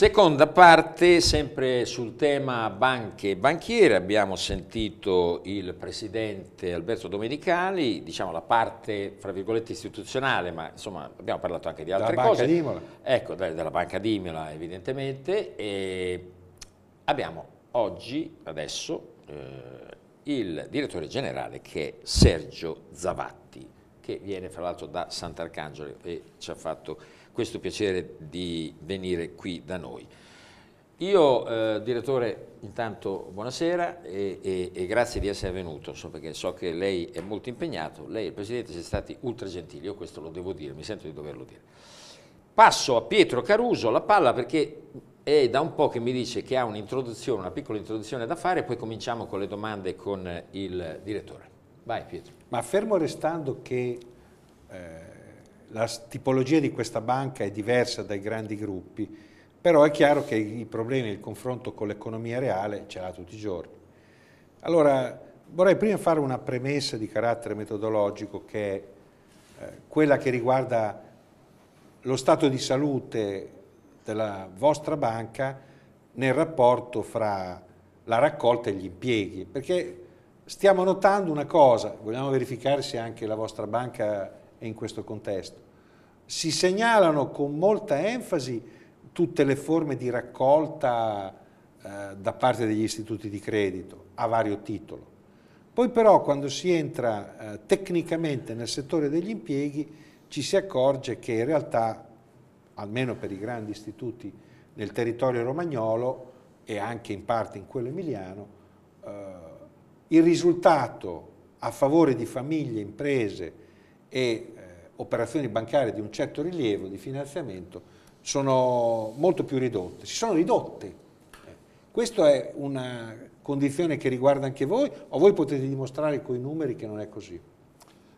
Seconda parte, sempre sul tema banche e banchiere, abbiamo sentito il presidente Alberto Domenicali, diciamo la parte fra virgolette istituzionale, ma insomma abbiamo parlato anche di altre ecco, della cose. Banca di Imola. Ecco, della Banca d'Imola evidentemente. E abbiamo oggi, adesso, eh, il direttore generale che è Sergio Zavatti, che viene fra l'altro da Sant'Arcangelo e ci ha fatto questo piacere di venire qui da noi. Io, eh, direttore, intanto buonasera e, e, e, grazie di essere venuto, so, perché so che lei è molto impegnato, lei e il Presidente siete stati ultra gentili, io questo lo devo dire, mi sento di doverlo dire. Passo a Pietro Caruso la palla perché è da un po' che mi dice che ha un'introduzione, una piccola introduzione da fare e poi cominciamo con le domande con il direttore. Vai Pietro. Ma fermo restando che... Eh la tipologia di questa banca è diversa dai grandi gruppi, però è chiaro che i problemi il confronto con l'economia reale ce l'ha tutti i giorni. Allora, vorrei prima fare una premessa di carattere metodologico che è eh, quella che riguarda lo stato di salute della vostra banca nel rapporto fra la raccolta e gli impieghi, perché stiamo notando una cosa, vogliamo verificare se anche la vostra banca e in questo contesto. Si segnalano con molta enfasi tutte le forme di raccolta eh, da parte degli istituti di credito a vario titolo. Poi però quando si entra eh, tecnicamente nel settore degli impieghi ci si accorge che in realtà, almeno per i grandi istituti nel territorio romagnolo e anche in parte in quello emiliano, eh, il risultato a favore di famiglie, imprese e eh, operazioni bancarie di un certo rilievo di finanziamento sono molto più ridotte, si sono ridotte. Eh, Questa è una condizione che riguarda anche voi o voi potete dimostrare con i numeri che non è così?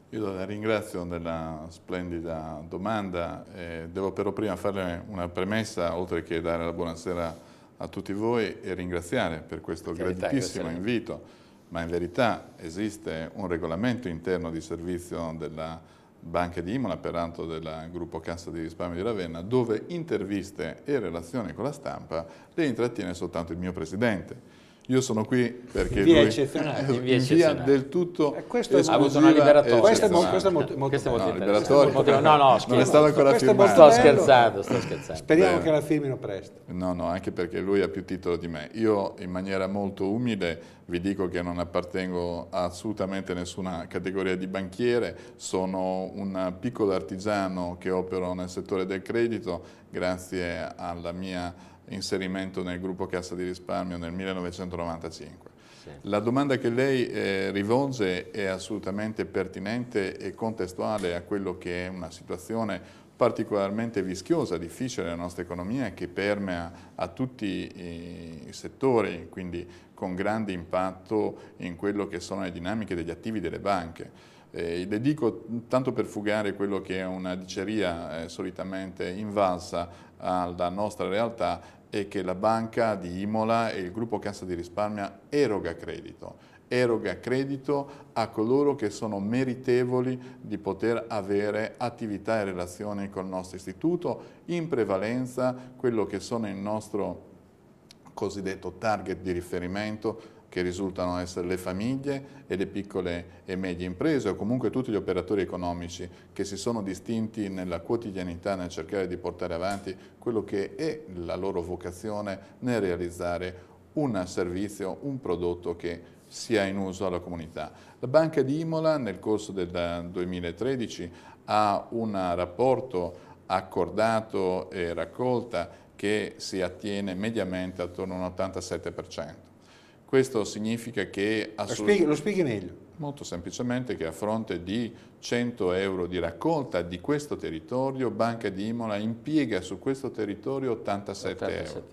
Io la ringrazio della splendida domanda, eh, devo però prima farle una premessa, oltre che dare la buonasera a tutti voi e ringraziare per questo Carità, graditissimo invito ma in verità esiste un regolamento interno di servizio della Banca di Imola, peraltro del gruppo Cassa di risparmio di Ravenna, dove interviste e relazioni con la stampa le intrattiene soltanto il mio presidente. Io sono qui perché in via lui, eccezionale, in via, eccezionale. del tutto eh, questo ha avuto una liberatoria. questa è, mo, questo è molto, molto questo bello. Molto no, liberatoria. No, no, scherzo. non è stato ancora questo firmato. Sto scherzando, sto scherzando. Speriamo Beh, che la firmino presto. No, no, anche perché lui ha più titolo di me. Io in maniera molto umile vi dico che non appartengo a assolutamente nessuna categoria di banchiere, sono un piccolo artigiano che opero nel settore del credito grazie alla mia inserimento nel gruppo Cassa di Risparmio nel 1995. Sì. La domanda che lei eh, rivolge è assolutamente pertinente e contestuale a quello che è una situazione particolarmente vischiosa, difficile nella nostra economia che permea a tutti i settori, quindi con grande impatto in quello che sono le dinamiche degli attivi delle banche. Eh, le dico tanto per fugare quello che è una diceria eh, solitamente invalsa alla nostra realtà è che la banca di Imola e il gruppo Cassa di Risparmia eroga credito eroga credito a coloro che sono meritevoli di poter avere attività e relazioni con il nostro istituto, in prevalenza quello che sono il nostro cosiddetto target di riferimento che risultano essere le famiglie e le piccole e medie imprese o comunque tutti gli operatori economici che si sono distinti nella quotidianità nel cercare di portare avanti quello che è la loro vocazione nel realizzare un servizio, un prodotto che sia in uso alla comunità. La Banca di Imola nel corso del 2013 ha un rapporto accordato e raccolta che si attiene mediamente attorno a un 87%. Questo significa che... Assolut- lo spieghi meglio. Molto semplicemente che a fronte di 100 euro di raccolta di questo territorio, Banca di Imola impiega su questo territorio 87, 87. euro.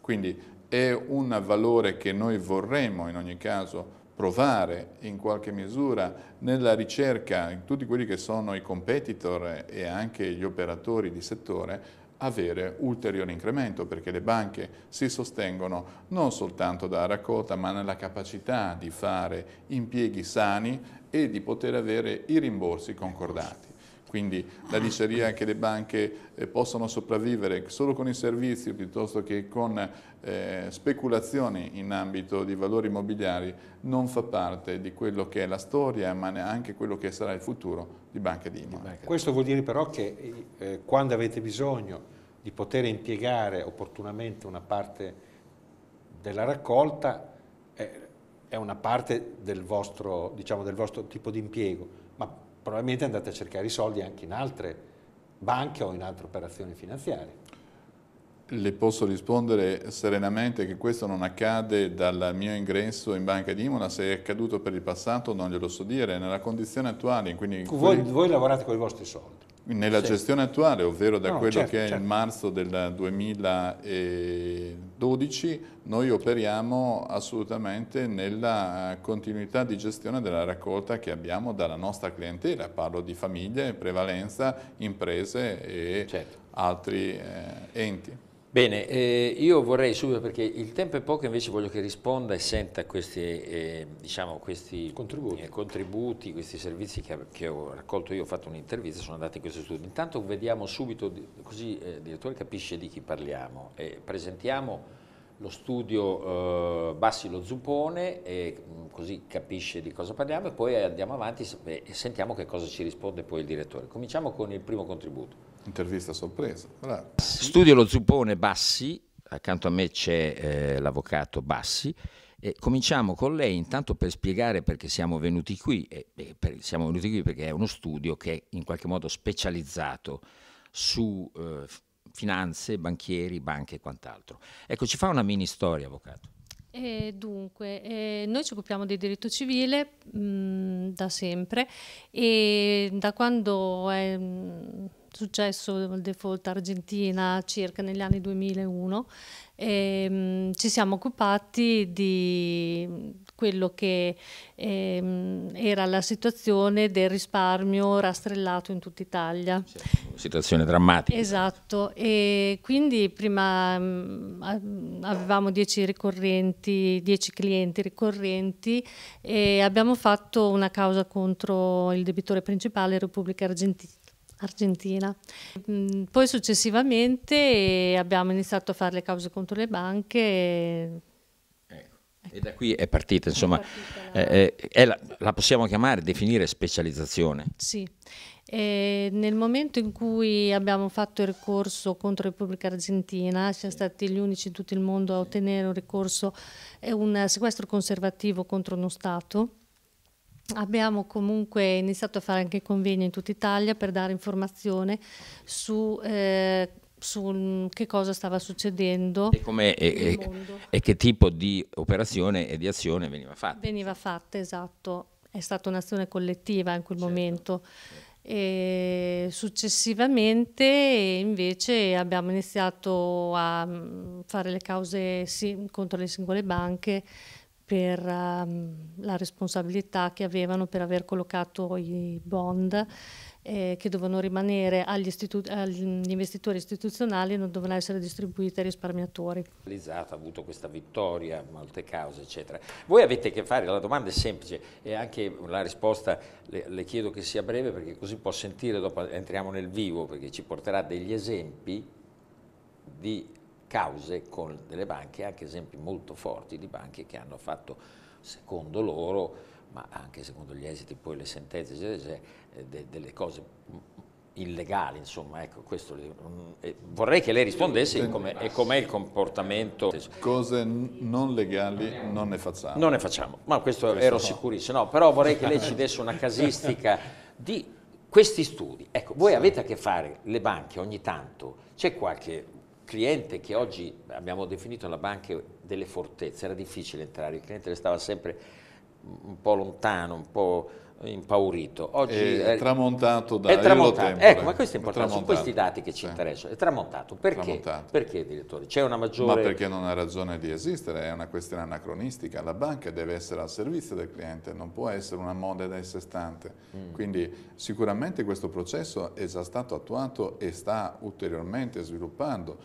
Quindi è un valore che noi vorremmo in ogni caso provare in qualche misura nella ricerca, in tutti quelli che sono i competitor e anche gli operatori di settore, avere ulteriore incremento perché le banche si sostengono non soltanto dalla raccolta ma nella capacità di fare impieghi sani e di poter avere i rimborsi concordati. Quindi la diceria che le banche eh, possono sopravvivere solo con i servizi piuttosto che con eh, speculazioni in ambito di valori immobiliari non fa parte di quello che è la storia ma neanche quello che sarà il futuro di Banca Digna. Questo vuol dire però che eh, eh, quando avete bisogno di poter impiegare opportunamente una parte della raccolta eh, è una parte del vostro, diciamo, del vostro tipo di impiego probabilmente andate a cercare i soldi anche in altre banche o in altre operazioni finanziarie. Le posso rispondere serenamente che questo non accade dal mio ingresso in Banca di Imola, se è accaduto per il passato non glielo so dire, nella condizione attuale. Quindi... Voi, voi lavorate con i vostri soldi? Nella sì. gestione attuale, ovvero da no, quello certo, che è certo. il marzo del 2012, noi operiamo assolutamente nella continuità di gestione della raccolta che abbiamo dalla nostra clientela. Parlo di famiglie, prevalenza, imprese e certo. altri eh, enti. Bene, eh, io vorrei subito, perché il tempo è poco, invece voglio che risponda e senta questi, eh, diciamo, questi eh, contributi. Eh, contributi. questi servizi che, che, ho raccolto io, ho fatto un'intervista, sono andato in questo studio. Intanto vediamo subito, così eh, il direttore capisce di chi parliamo. Eh, presentiamo lo studio Bassi lo Zupone, mm, così capisce di cosa parliamo e poi andiamo avanti e sentiamo che cosa ci risponde poi il direttore. Cominciamo con il primo contributo. Intervista sorpresa. Bravo. Studio lo Zuppone Bassi, accanto a me c'è eh, l'avvocato Bassi. E cominciamo con lei intanto per spiegare perché siamo venuti qui. E, e per, siamo venuti qui perché è uno studio che è in qualche modo specializzato su eh, finanze, banchieri, banche e quant'altro. Ecco, ci fa una mini storia, avvocato. Eh, dunque, eh, noi ci occupiamo di diritto civile mh, mm, da sempre e da quando è mh, mm, successo il default Argentina circa negli anni 2001 e, mh, ci siamo occupati di quello che ehm, era la situazione del risparmio rastrellato in tutta Italia. Situazione drammatica. Esatto, e quindi prima mh, mm, avevamo 10 ricorrenti, 10 clienti ricorrenti e abbiamo fatto una causa contro il debitore principale Repubblica Argentina Argentina. Mm, poi successivamente abbiamo iniziato a fare le cause contro le banche, eh, e da qui è partita, insomma, è partita la... Eh, eh, la, la... possiamo chiamare, definire specializzazione. Sì, e nel momento in cui abbiamo fatto il ricorso contro Repubblica Argentina, siamo stati gli unici in tutto il mondo a ottenere un ricorso, un sequestro conservativo contro uno Stato, Abbiamo comunque iniziato a fare anche convegni in tutta Italia per dare informazione su, eh, su che cosa stava succedendo e, e, e, che tipo di operazione e di azione veniva fatta. Veniva fatta, esatto. È stata un'azione collettiva in quel certo. momento. E successivamente invece abbiamo iniziato a mm, fare le cause contro le singole banche per um, la responsabilità che avevano per aver collocato i bond eh, che dovevano rimanere agli, istitu agli investitori istituzionali e non dovevano essere distribuiti ai risparmiatori. Ha avuto questa vittoria, molte cause eccetera. Voi avete che fare, la domanda è semplice e anche la risposta le, le chiedo che sia breve perché così può sentire, dopo entriamo nel vivo perché ci porterà degli esempi di cause con delle banche, anche esempi molto forti di banche che hanno fatto, secondo loro, ma anche secondo gli esiti poi le sentenze, eh, delle cose illegali, insomma, ecco, questo, mm, vorrei che lei rispondesse com'è com il comportamento. Cose non legali non ne facciamo. Non ne facciamo, ma questo, questo ero no. sicurissimo, no, però vorrei che lei ci desse una casistica di questi studi. Ecco, voi sì. avete a che fare, le banche ogni tanto, c'è qualche cliente che oggi abbiamo definito la banca delle fortezze, era difficile entrare, il cliente restava sempre un po' lontano, un po' impaurito. Oggi è, tramontato da è tramontato. Ecco, ma questo è importante, sono questi dati che ci sì. interessano. È tramontato. Perché? Tramontato. Perché, direttore? C'è una maggiore... Ma perché non ha ragione di esistere, è una questione anacronistica. La banca deve essere al servizio del cliente, non può essere una moda da sé stante. Mm. Quindi sicuramente questo processo è già stato attuato e sta ulteriormente sviluppando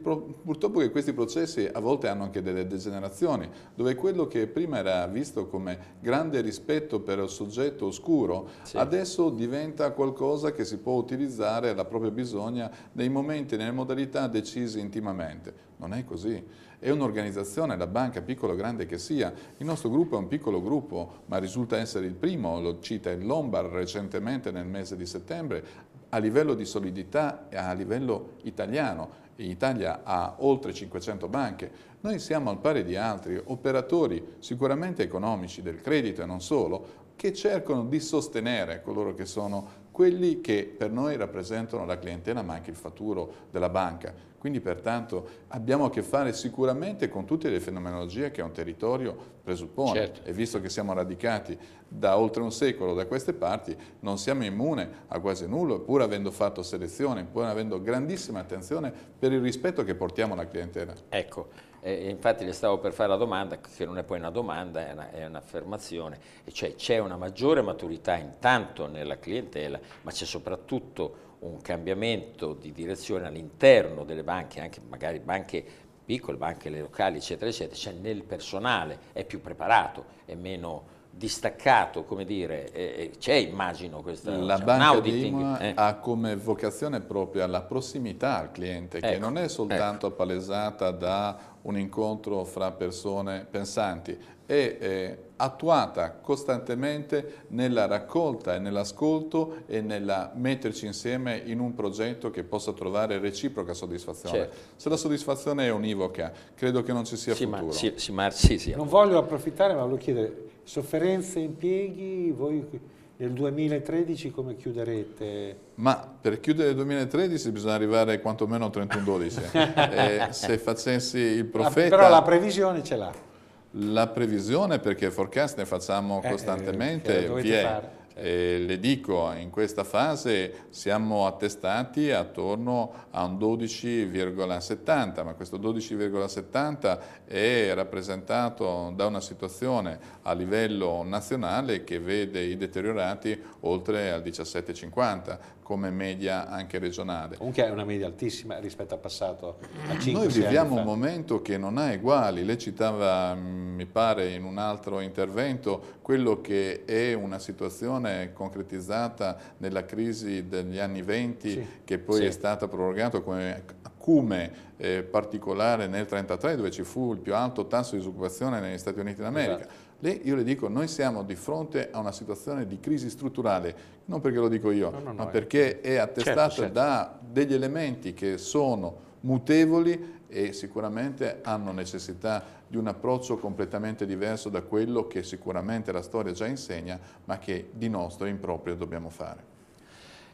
Pro, purtroppo che questi processi a volte hanno anche delle degenerazioni, dove quello che prima era visto come grande rispetto per il soggetto oscuro, sì. adesso diventa qualcosa che si può utilizzare alla propria bisogna nei momenti nelle modalità decise intimamente. Non è così. È un'organizzazione, la banca, piccola o grande che sia. Il nostro gruppo è un piccolo gruppo, ma risulta essere il primo, lo cita il Lombard recentemente nel mese di settembre, a livello di solidità e a livello italiano in Italia ha oltre 500 banche, noi siamo al pari di altri operatori sicuramente economici del credito e non solo, che cercano di sostenere coloro che sono quelli che per noi rappresentano la clientela ma anche il futuro della banca. Quindi pertanto abbiamo a che fare sicuramente con tutte le fenomenologie che un territorio presuppone certo. e visto che siamo radicati da oltre un secolo da queste parti non siamo immune a quasi nulla pur avendo fatto selezione, pur avendo grandissima attenzione per il rispetto che portiamo alla clientela. Ecco. Eh, infatti le stavo per fare la domanda, che non è poi una domanda, è, un'affermazione, un cioè c'è una maggiore maturità intanto nella clientela, ma c'è soprattutto un cambiamento di direzione all'interno delle banche, anche magari banche piccole, banche locali, eccetera, eccetera, cioè nel personale è più preparato, è meno distaccato, come dire, c'è immagino questa La cioè, banca di IMA eh. ha come vocazione proprio la prossimità al cliente, ecco, che non è ecco. soltanto ecco. palesata da un incontro fra persone pensanti, è eh, attuata costantemente nella raccolta e nell'ascolto e nel metterci insieme in un progetto che possa trovare reciproca soddisfazione. Certo. Se la soddisfazione è univoca, credo che non ci sia sì, futuro. Ma, sì, sì, ma, sì, non voglio approfittare, ma voglio chiedere, sofferenze, impieghi, voi nel 2013 come chiuderete? Ma per chiudere il 2013 bisogna arrivare quantomeno a 31-12. Eh, se facessi il ah, profeta... Però la previsione ce l'ha. La previsione, perché forecast ne facciamo eh, costantemente, eh, vi è. Fare. Eh, le dico, in questa fase siamo attestati attorno a un 12,70, ma questo 12,70 è rappresentato da una situazione a livello nazionale che vede i deteriorati oltre al 17,50 come media anche regionale. Comunque è una media altissima rispetto al passato. A 5, Noi viviamo un momento che non ha uguali, lei citava, mm, mi pare, in un altro intervento, quello che è una situazione concretizzata nella crisi degli anni 20 sì. che poi sì. è stata prorogata come acume eh, particolare nel 1933 dove ci fu il più alto tasso di disoccupazione negli Stati Uniti d'America. Esatto Lì io le dico, noi siamo di fronte a una situazione di crisi strutturale, non perché lo dico io, no, no, ma perché è attestata certo, certo. da degli elementi che sono mutevoli e sicuramente hanno necessità di un approccio completamente diverso da quello che sicuramente la storia già insegna, ma che di nostro in proprio dobbiamo fare.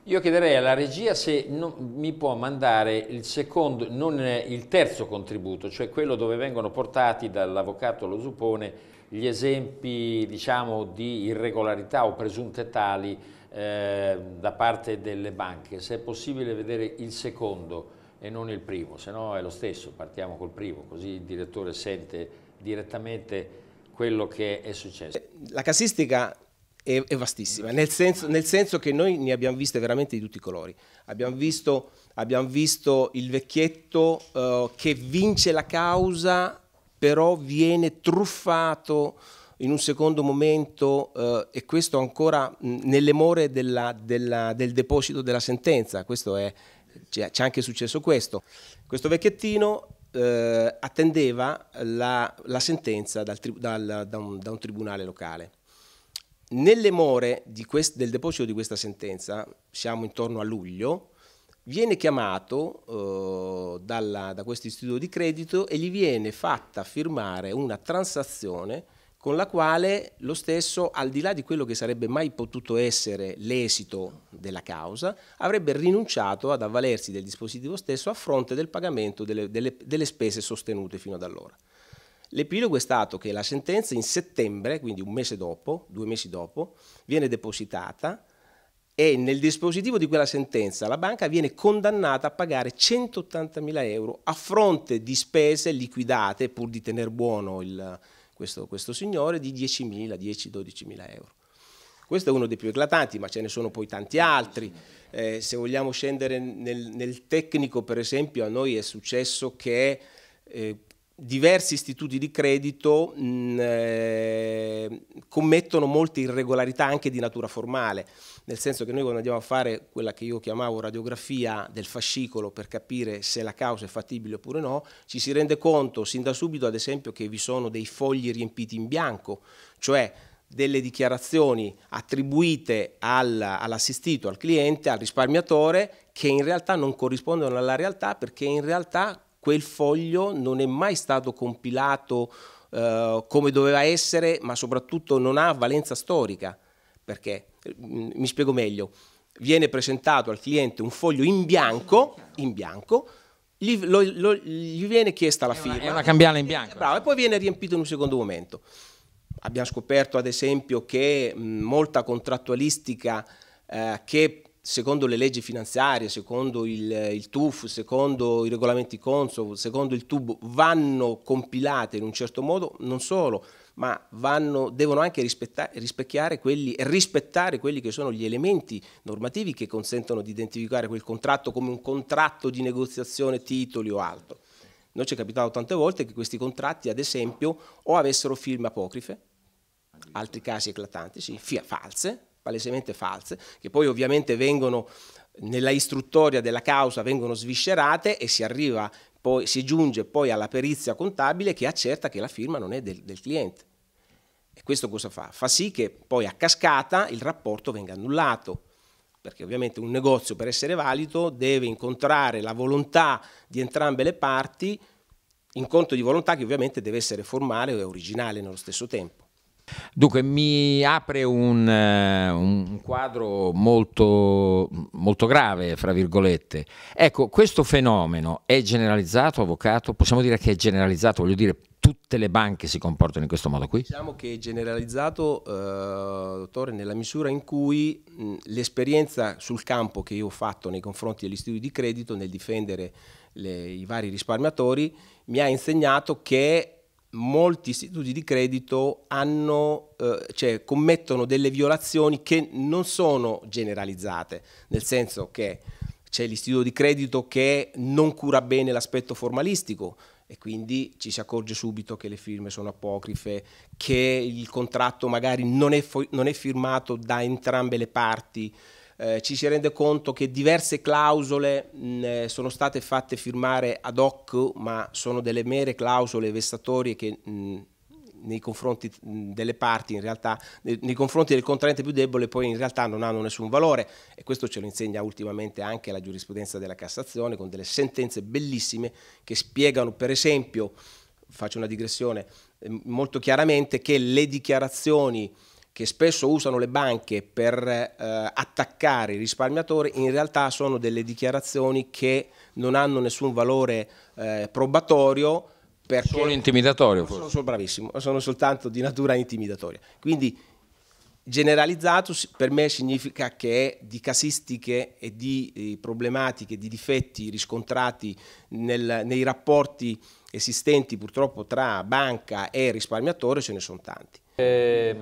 Io chiederei alla regia se non, mi può mandare il secondo, non il terzo contributo, cioè quello dove vengono portati dall'avvocato Lo Supone gli esempi diciamo, di irregolarità o presunte tali eh, da parte delle banche. Se è possibile vedere il secondo e non il primo, se no è lo stesso, partiamo col primo, così il direttore sente direttamente quello che è successo. Eh, la casistica è, è vastissima, nel senso, nel senso, che noi ne abbiamo viste veramente di tutti i colori. Abbiamo visto, abbiamo visto il vecchietto eh, che vince la causa però viene truffato in un secondo momento, eh, e questo ancora mh, nelle more della, della, del deposito della sentenza, c'è anche successo questo. Questo vecchiettino eh, attendeva la, la sentenza dal, dal, da, un, da, un, tribunale locale. Nelle more quest, del deposito di questa sentenza, siamo intorno a luglio, viene chiamato eh, dalla, da questo istituto di credito e gli viene fatta firmare una transazione con la quale lo stesso, al di là di quello che sarebbe mai potuto essere l'esito della causa, avrebbe rinunciato ad avvalersi del dispositivo stesso a fronte del pagamento delle, delle, delle spese sostenute fino ad allora. L'epilogo è stato che la sentenza in settembre, quindi un mese dopo, due mesi dopo, viene depositata e nel dispositivo di quella sentenza la banca viene condannata a pagare 180 mila euro a fronte di spese liquidate, pur di tenere buono il, questo, questo, signore, di 10.000, 10-12.000 euro. Questo è uno dei più eclatanti, ma ce ne sono poi tanti altri. Eh, se vogliamo scendere nel, nel, tecnico, per esempio, a noi è successo che eh, diversi istituti di credito mh, mm, eh, commettono molte irregolarità anche di natura formale, nel senso che noi quando andiamo a fare quella che io chiamavo radiografia del fascicolo per capire se la causa è fattibile oppure no, ci si rende conto sin da subito ad esempio che vi sono dei fogli riempiti in bianco, cioè delle dichiarazioni attribuite al, all'assistito, al cliente, al risparmiatore, che in realtà non corrispondono alla realtà perché in realtà quel foglio non è mai stato compilato eh, come doveva essere, ma soprattutto non ha valenza storica. Perché, mm, mi spiego meglio, viene presentato al cliente un foglio in bianco, in bianco gli, lo, lo, gli, viene chiesta la è firma. Una, una cambiale in eh, bianco. Bravo, e poi viene riempito in un secondo momento. Abbiamo scoperto, ad esempio, che mh, mm, molta contrattualistica eh, che secondo le leggi finanziarie, secondo il, il TUF, secondo i regolamenti Consov, secondo il TUB, vanno compilate in un certo modo, non solo, ma vanno, devono anche rispecchiare quelli, rispettare quelli che sono gli elementi normativi che consentono di identificare quel contratto come un contratto di negoziazione, titoli o altro. Noi ci è capitato tante volte che questi contratti, ad esempio, o avessero firme apocrife, altri casi eclatanti, sì, false, palesemente false, che poi ovviamente vengono nella istruttoria della causa vengono sviscerate e si arriva poi, si giunge poi alla perizia contabile che accerta che la firma non è del, del cliente. E questo cosa fa? Fa sì che poi a cascata il rapporto venga annullato, perché ovviamente un negozio per essere valido deve incontrare la volontà di entrambe le parti, incontro di volontà che ovviamente deve essere formale e originale nello stesso tempo. Dunque mi apre un, eh, un quadro molto, molto, grave, fra virgolette. Ecco, questo fenomeno è generalizzato, avvocato? Possiamo dire che è generalizzato, voglio dire, tutte le banche si comportano in questo modo qui? Diciamo che è generalizzato, eh, dottore, nella misura in cui mh, l'esperienza sul campo che io ho fatto nei confronti degli istituti di credito nel difendere le, i vari risparmiatori mi ha insegnato che molti istituti di credito hanno, eh, cioè, commettono delle violazioni che non sono generalizzate, nel senso che c'è l'istituto di credito che non cura bene l'aspetto formalistico e quindi ci si accorge subito che le firme sono apocrife, che il contratto magari non è, non è firmato da entrambe le parti eh, ci si rende conto che diverse clausole mh, eh, sono state fatte firmare ad hoc, ma sono delle mere clausole vessatorie che... Mh, nei confronti delle parti, in realtà, nei confronti del contraente più debole, poi in realtà non hanno nessun valore. E questo ce lo insegna ultimamente anche la giurisprudenza della Cassazione, con delle sentenze bellissime che spiegano, per esempio, faccio una digressione, eh, molto chiaramente che le dichiarazioni che spesso usano le banche per eh, attaccare i risparmiatori in realtà sono delle dichiarazioni che non hanno nessun valore eh, probatorio. Perché sono intimidatorio. Sono, sono bravissimo, sono soltanto di natura intimidatoria. Quindi generalizzato per me significa che di casistiche e di eh, problematiche, di difetti riscontrati nel, nei rapporti esistenti purtroppo tra banca e risparmiatore ce ne sono tanti. Eh,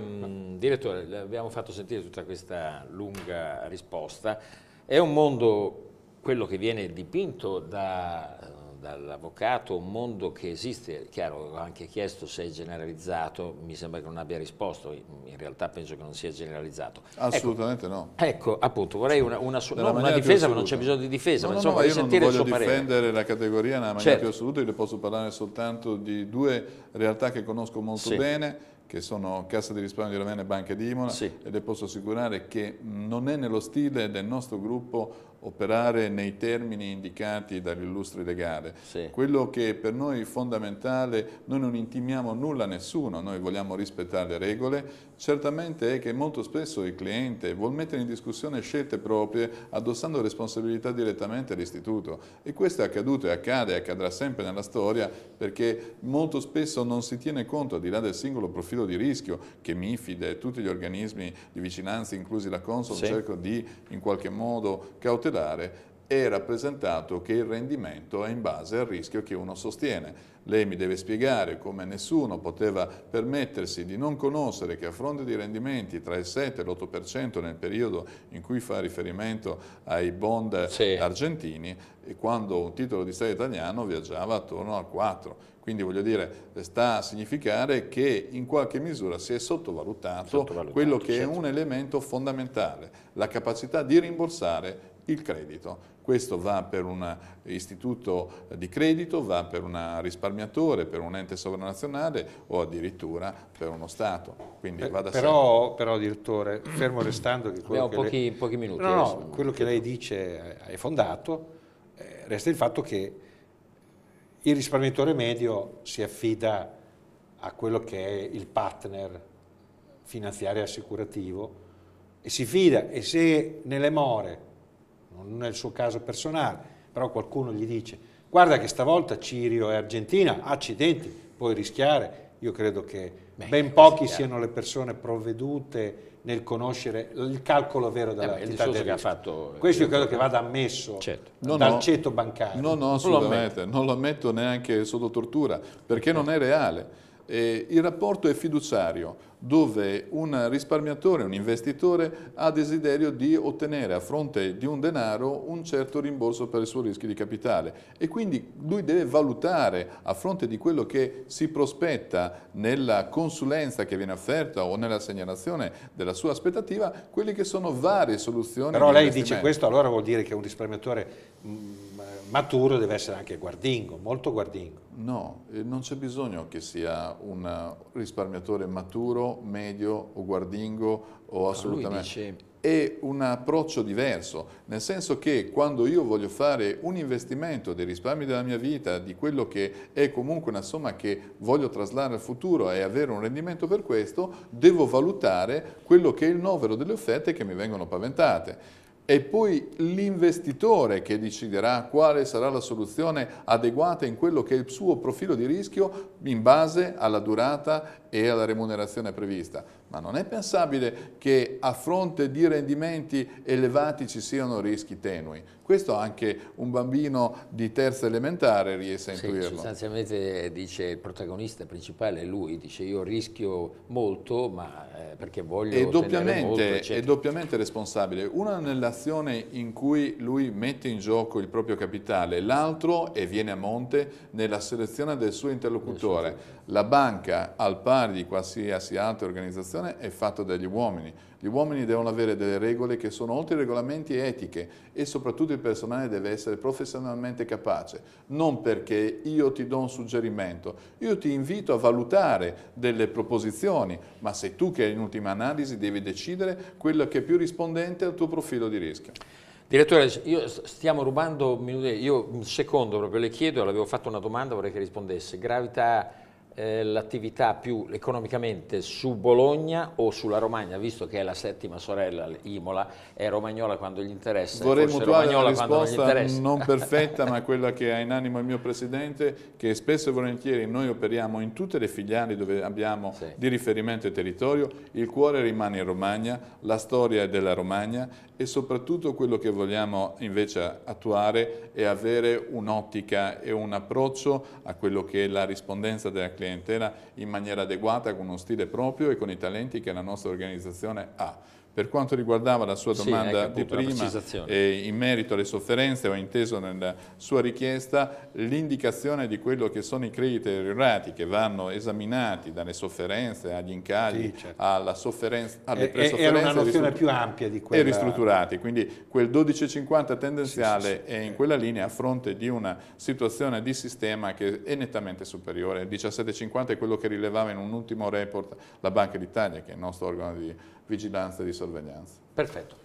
direttore, abbiamo fatto sentire tutta questa lunga risposta. È un mondo, quello che viene dipinto da, dall'avvocato, un mondo che esiste, chiaro, ho anche chiesto se è generalizzato, mi sembra che non abbia risposto, in realtà penso che non sia generalizzato. Ecco, Assolutamente ecco, no. Ecco, appunto, vorrei una, una, no, una difesa, ma non c'è bisogno di difesa, no, ma insomma, no, ma io non voglio difendere parere. la categoria nella maniera certo. più assoluta, io le posso parlare soltanto di due realtà che conosco molto sì. bene, che sono Cassa di risparmio di Ravenna e Banca di Imola sì. e le posso assicurare che non è nello stile del nostro gruppo operare nei termini indicati dall'illustre legale. Sì. Quello che per noi è fondamentale, noi non intimiamo nulla a nessuno, noi vogliamo rispettare le regole, certamente è che molto spesso il cliente vuol mettere in discussione scelte proprie addossando responsabilità direttamente all'istituto e questo è accaduto e accade e accadrà sempre nella storia perché molto spesso non si tiene conto, al di là del singolo profilo di rischio che MIFID e tutti gli organismi di vicinanza, inclusi la Consol, sì. cercano di in qualche modo cautelare cautelare è rappresentato che il rendimento è in base al rischio che uno sostiene. Lei mi deve spiegare come nessuno poteva permettersi di non conoscere che a fronte di rendimenti tra il 7 e l'8% nel periodo in cui fa riferimento ai bond sì. argentini, quando un titolo di Stato italiano viaggiava attorno al 4%. Quindi voglio dire, sta a significare che in qualche misura si è sottovalutato, sottovalutato quello che certo. è un elemento fondamentale, la capacità di rimborsare il credito. Questo va per un istituto di credito, va per un risparmiatore, per un ente sovranazionale o addirittura per uno Stato. Quindi eh, va da però, però, direttore, fermo restando che quello, che, pochi, lei, pochi minuti, no, eh, no, quello che lei dice è fondato, eh, resta il fatto che il risparmiatore medio si affida a quello che è il partner finanziario e assicurativo e si fida e se nelle more non è il suo caso personale, però qualcuno gli dice guarda che stavolta Cirio è Argentina, accidenti, puoi rischiare. Io credo che Beh, ben pochi siano le persone provvedute nel conoscere il calcolo vero eh, della eh, del che ha fatto. Questo io eh, credo che vada ammesso certo. no, dal no, ceto bancario. No, no, assolutamente, non lo, ammetto neanche sotto tortura, perché non è reale. Eh, il rapporto è fiduciario, dove un risparmiatore, un investitore ha desiderio di ottenere a fronte di un denaro un certo rimborso per il suo rischio di capitale e quindi lui deve valutare a fronte di quello che si prospetta nella consulenza che viene offerta o nella segnalazione della sua aspettativa, quelle che sono varie soluzioni. Però lei dice questo allora vuol dire che un risparmiatore... Mh, mm, maturo deve essere anche guardingo, molto guardingo. No, eh, non c'è bisogno che sia un risparmiatore maturo, medio o guardingo o ah, assolutamente è un approccio diverso, nel senso che quando io voglio fare un investimento dei risparmi della mia vita, di quello che è comunque una somma che voglio traslare al futuro e avere un rendimento per questo, devo valutare quello che è il novero delle offerte che mi vengono paventate e poi l'investitore che deciderà quale sarà la soluzione adeguata in quello che è il suo profilo di rischio in base alla durata e alla remunerazione prevista. Ma non è pensabile che a fronte di rendimenti elevati ci siano rischi tenui. Questo anche un bambino di terza elementare riesce a intuirlo. Sì, sostanzialmente dice il protagonista principale è lui, dice io rischio molto ma eh, perché voglio è doppiamente, molto, eccetera. È doppiamente responsabile. Una nell'azione in cui lui mette in gioco il proprio capitale, l'altro, e viene a monte, nella selezione del suo interlocutore. La banca, al pari di qualsiasi altra organizzazione formazione è fatto dagli uomini. Gli uomini devono avere delle regole che sono oltre i regolamenti etiche e soprattutto il personale deve essere professionalmente capace, non perché io ti do un suggerimento, io ti invito a valutare delle proposizioni, ma sei tu che in ultima analisi devi decidere quello che è più rispondente al tuo profilo di rischio. Direttore, stiamo rubando minuti, io un secondo proprio le chiedo, l'avevo fatto una domanda, vorrei che rispondesse. Gravità eh, l'attività più economicamente su Bologna o sulla Romagna, visto che è la settima sorella, Imola, è romagnola quando gli interessa. Vorremmo trovare una risposta non, non perfetta, ma quella che ha in animo il mio Presidente, che spesso e volentieri noi operiamo in tutte le filiali dove abbiamo sì. di riferimento il territorio, il cuore rimane in Romagna, la storia è della Romagna e soprattutto quello che vogliamo invece attuare è avere un'ottica e un approccio a quello che è la rispondenza della cliente clientela in maniera adeguata, con uno stile proprio e con i talenti che la nostra organizzazione ha. Per quanto riguardava la sua domanda sì, ecco, appunto, di prima, eh, in merito alle sofferenze, ho inteso nella sua richiesta l'indicazione di quello che sono i crediti errati che vanno esaminati dalle sofferenze agli incagli, sì, certo. alla sofferenza, alle presofferenze. Eh, eh, era una nozione più ampia di quella. E ristrutturati, quindi quel 12,50 tendenziale sì, è in quella linea a fronte di una situazione di sistema che è nettamente superiore. Il 17,50 è quello che rilevava in un ultimo report la Banca d'Italia, che è il nostro organo di vigilanza e di sorveglianza sorveglianza. Perfetto.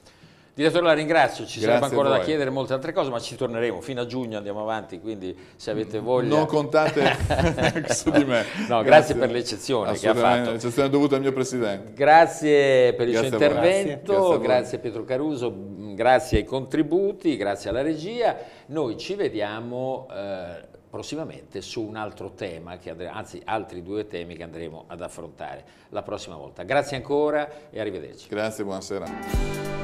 Direttore la ringrazio, ci Grazie sarebbe ancora da chiedere molte altre cose, ma ci torneremo, fino a giugno andiamo avanti, quindi se avete voglia... Non contate su di me. No, grazie, grazie per l'eccezione che ha fatto. L'eccezione dovuta al mio Presidente. Grazie per il grazie suo intervento, grazie. grazie a Pietro Caruso, grazie ai contributi, grazie alla regia. Noi ci vediamo... Eh, prossimamente su un altro tema, andremo, anzi altri due temi che andremo ad affrontare la prossima volta. Grazie ancora e arrivederci. Grazie, buonasera.